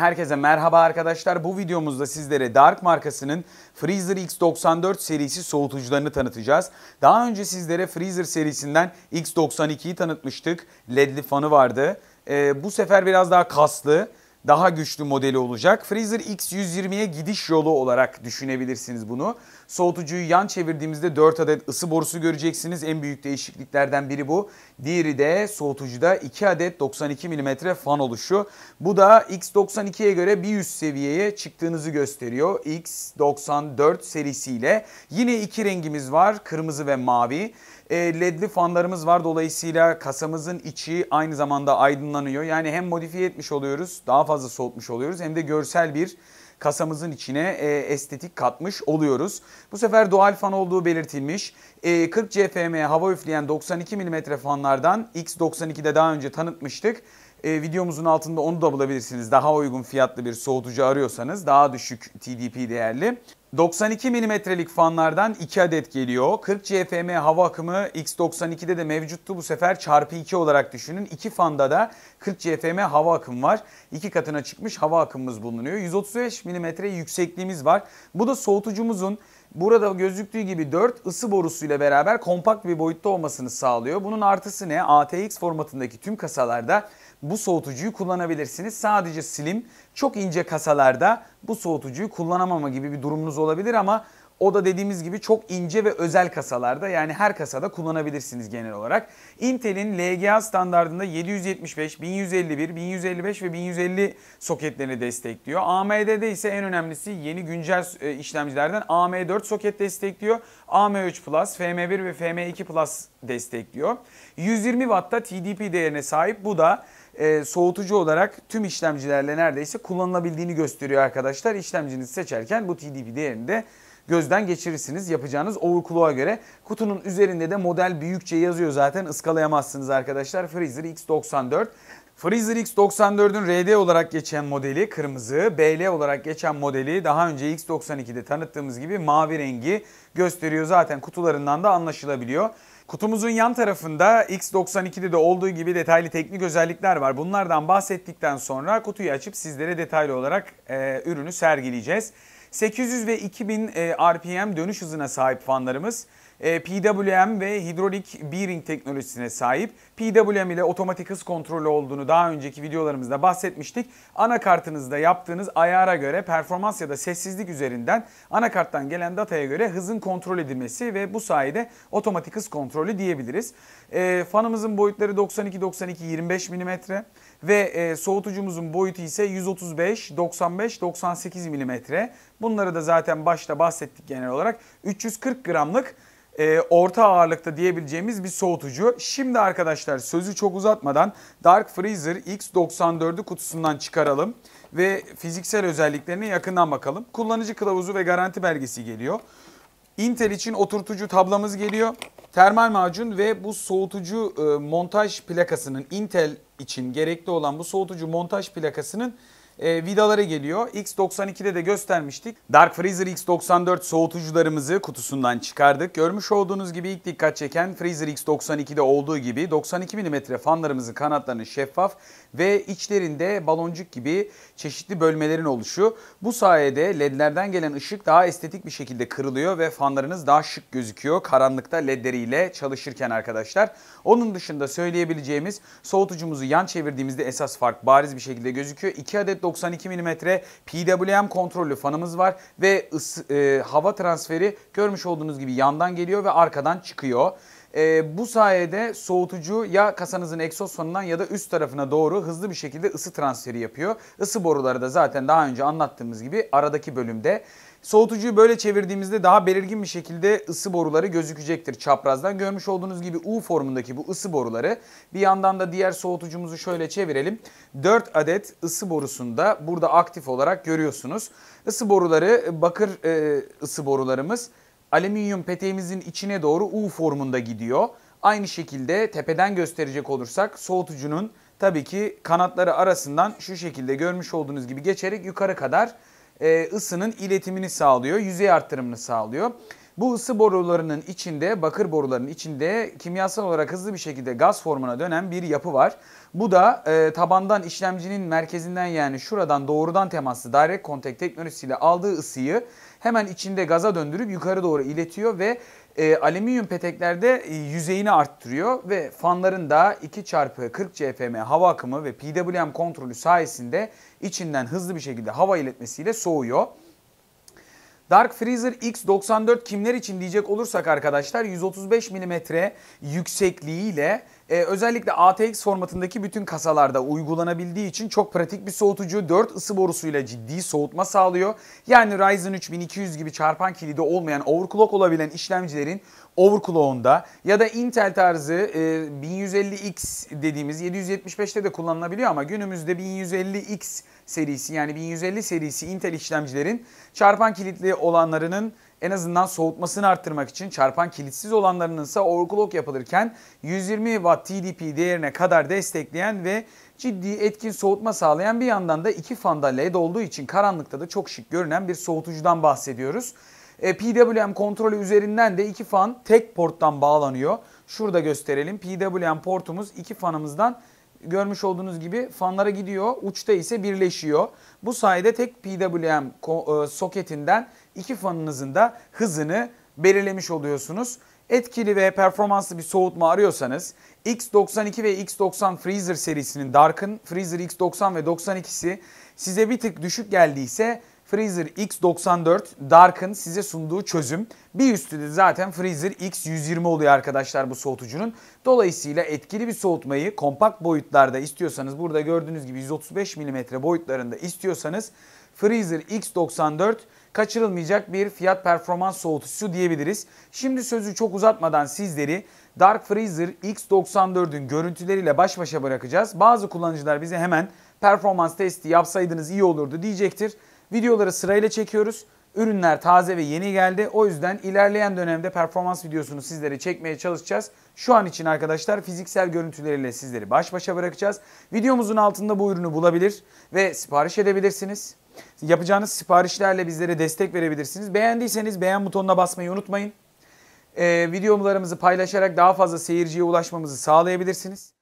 Herkese merhaba arkadaşlar. Bu videomuzda sizlere Dark markasının Freezer X94 serisi soğutucularını tanıtacağız. Daha önce sizlere Freezer serisinden X92'yi tanıtmıştık. LED'li fanı vardı. Ee, bu sefer biraz daha kaslı daha güçlü modeli olacak. Freezer X120'ye gidiş yolu olarak düşünebilirsiniz bunu. Soğutucuyu yan çevirdiğimizde 4 adet ısı borusu göreceksiniz. En büyük değişikliklerden biri bu. Diğeri de soğutucuda 2 adet 92 mm fan oluşu. Bu da X92'ye göre bir üst seviyeye çıktığınızı gösteriyor. X94 serisiyle. Yine iki rengimiz var. Kırmızı ve mavi. E, LED'li fanlarımız var. Dolayısıyla kasamızın içi aynı zamanda aydınlanıyor. Yani hem modifiye etmiş oluyoruz. Daha fazla soğutmuş oluyoruz hem de görsel bir kasamızın içine e, estetik katmış oluyoruz. Bu sefer doğal fan olduğu belirtilmiş. E, 40 CFM hava üfleyen 92 mm fanlardan X92'de daha önce tanıtmıştık. E, videomuzun altında onu da bulabilirsiniz. Daha uygun fiyatlı bir soğutucu arıyorsanız daha düşük TDP değerli. 92 milimetrelik fanlardan 2 adet geliyor. 40 CFM hava akımı X92'de de mevcuttu. Bu sefer çarpı 2 olarak düşünün. İki fanda da 40 CFM hava akımı var. İki katına çıkmış hava akımımız bulunuyor. 135 milimetre yüksekliğimiz var. Bu da soğutucumuzun burada gözüktüğü gibi 4 ısı borusuyla beraber kompakt bir boyutta olmasını sağlıyor. Bunun artısı ne? ATX formatındaki tüm kasalarda bu soğutucuyu kullanabilirsiniz. Sadece slim çok ince kasalarda bu soğutucuyu kullanamama gibi bir durumunuz olabilir ama o da dediğimiz gibi çok ince ve özel kasalarda yani her kasada kullanabilirsiniz genel olarak. Intel'in LGA standartında 775, 1151, 1155 ve 1150 soketlerini destekliyor. AMD'de ise en önemlisi yeni güncel e, işlemcilerden AM4 soket destekliyor. AM3 Plus, FM1 ve FM2 Plus destekliyor. 120 Watt'ta TDP değerine sahip. Bu da e, soğutucu olarak tüm işlemcilerle neredeyse kullanılabildiğini gösteriyor arkadaşlar. İşlemcinizi seçerken bu TDP değerini de gözden geçirirsiniz yapacağınız overclock'a göre. Kutunun üzerinde de model büyükçe yazıyor zaten ıskalayamazsınız arkadaşlar. Freezer X94. Freezer X94'ün RD olarak geçen modeli kırmızı, BL olarak geçen modeli daha önce X92'de tanıttığımız gibi mavi rengi gösteriyor. Zaten kutularından da anlaşılabiliyor. Kutumuzun yan tarafında X92'de de olduğu gibi detaylı teknik özellikler var. Bunlardan bahsettikten sonra kutuyu açıp sizlere detaylı olarak e, ürünü sergileyeceğiz. 800 ve 2000 e, RPM dönüş hızına sahip fanlarımız e, PWM ve hidrolik bearing teknolojisine sahip. PWM ile otomatik hız kontrolü olduğunu daha önceki videolarımızda bahsetmiştik. Anakartınızda yaptığınız ayara göre performans ya da sessizlik üzerinden anakarttan gelen dataya göre hızın kontrol edilmesi ve bu sayede otomatik hız kontrolü diyebiliriz. E, fanımızın boyutları 92-92-25 mm ve e, soğutucumuzun boyutu ise 135, 95, 98 milimetre. Bunları da zaten başta bahsettik genel olarak. 340 gramlık e, orta ağırlıkta diyebileceğimiz bir soğutucu. Şimdi arkadaşlar sözü çok uzatmadan Dark Freezer X94'ü kutusundan çıkaralım ve fiziksel özelliklerine yakından bakalım. Kullanıcı kılavuzu ve garanti belgesi geliyor. Intel için oturtucu tablamız geliyor. Termal macun ve bu soğutucu e, montaj plakasının Intel için gerekli olan bu soğutucu montaj plakasının e, vidaları geliyor. X92'de de göstermiştik. Dark Freezer X94 soğutucularımızı kutusundan çıkardık. Görmüş olduğunuz gibi ilk dikkat çeken Freezer X92'de olduğu gibi 92 mm fanlarımızın kanatlarının şeffaf ve içlerinde baloncuk gibi çeşitli bölmelerin oluşu. Bu sayede ledlerden gelen ışık daha estetik bir şekilde kırılıyor ve fanlarınız daha şık gözüküyor karanlıkta ledleriyle çalışırken arkadaşlar. Onun dışında söyleyebileceğimiz soğutucumuzu yan çevirdiğimizde esas fark bariz bir şekilde gözüküyor. 2 adet 92 mm PWM kontrollü fanımız var ve ısı, e, hava transferi görmüş olduğunuz gibi yandan geliyor ve arkadan çıkıyor. E, bu sayede soğutucu ya kasanızın egzoz sonundan ya da üst tarafına doğru hızlı bir şekilde ısı transferi yapıyor. Isı boruları da zaten daha önce anlattığımız gibi aradaki bölümde. Soğutucuyu böyle çevirdiğimizde daha belirgin bir şekilde ısı boruları gözükecektir çaprazdan. Görmüş olduğunuz gibi U formundaki bu ısı boruları. Bir yandan da diğer soğutucumuzu şöyle çevirelim. 4 adet ısı borusunda burada aktif olarak görüyorsunuz. Isı boruları e, bakır e, ısı borularımız alüminyum peteğimizin içine doğru U formunda gidiyor. Aynı şekilde tepeden gösterecek olursak soğutucunun tabii ki kanatları arasından şu şekilde görmüş olduğunuz gibi geçerek yukarı kadar e, ısının iletimini sağlıyor, yüzey arttırımını sağlıyor. Bu ısı borularının içinde, bakır borularının içinde kimyasal olarak hızlı bir şekilde gaz formuna dönen bir yapı var. Bu da e, tabandan işlemcinin merkezinden yani şuradan doğrudan teması direct contact teknolojisiyle aldığı ısıyı hemen içinde gaza döndürüp yukarı doğru iletiyor ve e, alüminyum peteklerde e, yüzeyini arttırıyor ve fanların da 2 çarpı 40 cfm hava akımı ve PWM kontrolü sayesinde içinden hızlı bir şekilde hava iletmesiyle soğuyor. Dark Freezer X94 kimler için diyecek olursak arkadaşlar 135 mm yüksekliğiyle e, özellikle ATX formatındaki bütün kasalarda uygulanabildiği için çok pratik bir soğutucu. 4 ısı borusuyla ciddi soğutma sağlıyor. Yani Ryzen 3200 gibi çarpan kilidi olmayan overclock olabilen işlemcilerin overclock'unda ya da Intel tarzı e, 1150X dediğimiz 775'te de kullanılabiliyor ama günümüzde 1150X serisi yani 1150 serisi Intel işlemcilerin çarpan kilitli olanlarının en azından soğutmasını arttırmak için çarpan kilitsiz olanlarının ise overclock yapılırken 120 Watt TDP değerine kadar destekleyen ve ciddi etkin soğutma sağlayan bir yandan da iki fanda LED olduğu için karanlıkta da çok şık görünen bir soğutucudan bahsediyoruz. E, PWM kontrolü üzerinden de iki fan tek porttan bağlanıyor. Şurada gösterelim. PWM portumuz iki fanımızdan görmüş olduğunuz gibi fanlara gidiyor. Uçta ise birleşiyor. Bu sayede tek PWM e, soketinden iki fanınızın da hızını belirlemiş oluyorsunuz. Etkili ve performanslı bir soğutma arıyorsanız X92 ve X90 Freezer serisinin Dark'ın Freezer X90 ve 92'si size bir tık düşük geldiyse Freezer X94 Dark'ın size sunduğu çözüm. Bir üstü de zaten Freezer X120 oluyor arkadaşlar bu soğutucunun. Dolayısıyla etkili bir soğutmayı kompakt boyutlarda istiyorsanız burada gördüğünüz gibi 135 mm boyutlarında istiyorsanız Freezer X94 kaçırılmayacak bir fiyat performans soğutucusu diyebiliriz. Şimdi sözü çok uzatmadan sizleri Dark Freezer X94'ün görüntüleriyle baş başa bırakacağız. Bazı kullanıcılar bize hemen performans testi yapsaydınız iyi olurdu diyecektir. Videoları sırayla çekiyoruz. Ürünler taze ve yeni geldi. O yüzden ilerleyen dönemde performans videosunu sizlere çekmeye çalışacağız. Şu an için arkadaşlar fiziksel görüntüleriyle sizleri baş başa bırakacağız. Videomuzun altında bu ürünü bulabilir ve sipariş edebilirsiniz. Yapacağınız siparişlerle bizlere destek verebilirsiniz. Beğendiyseniz beğen butonuna basmayı unutmayın. Ee, videolarımızı paylaşarak daha fazla seyirciye ulaşmamızı sağlayabilirsiniz.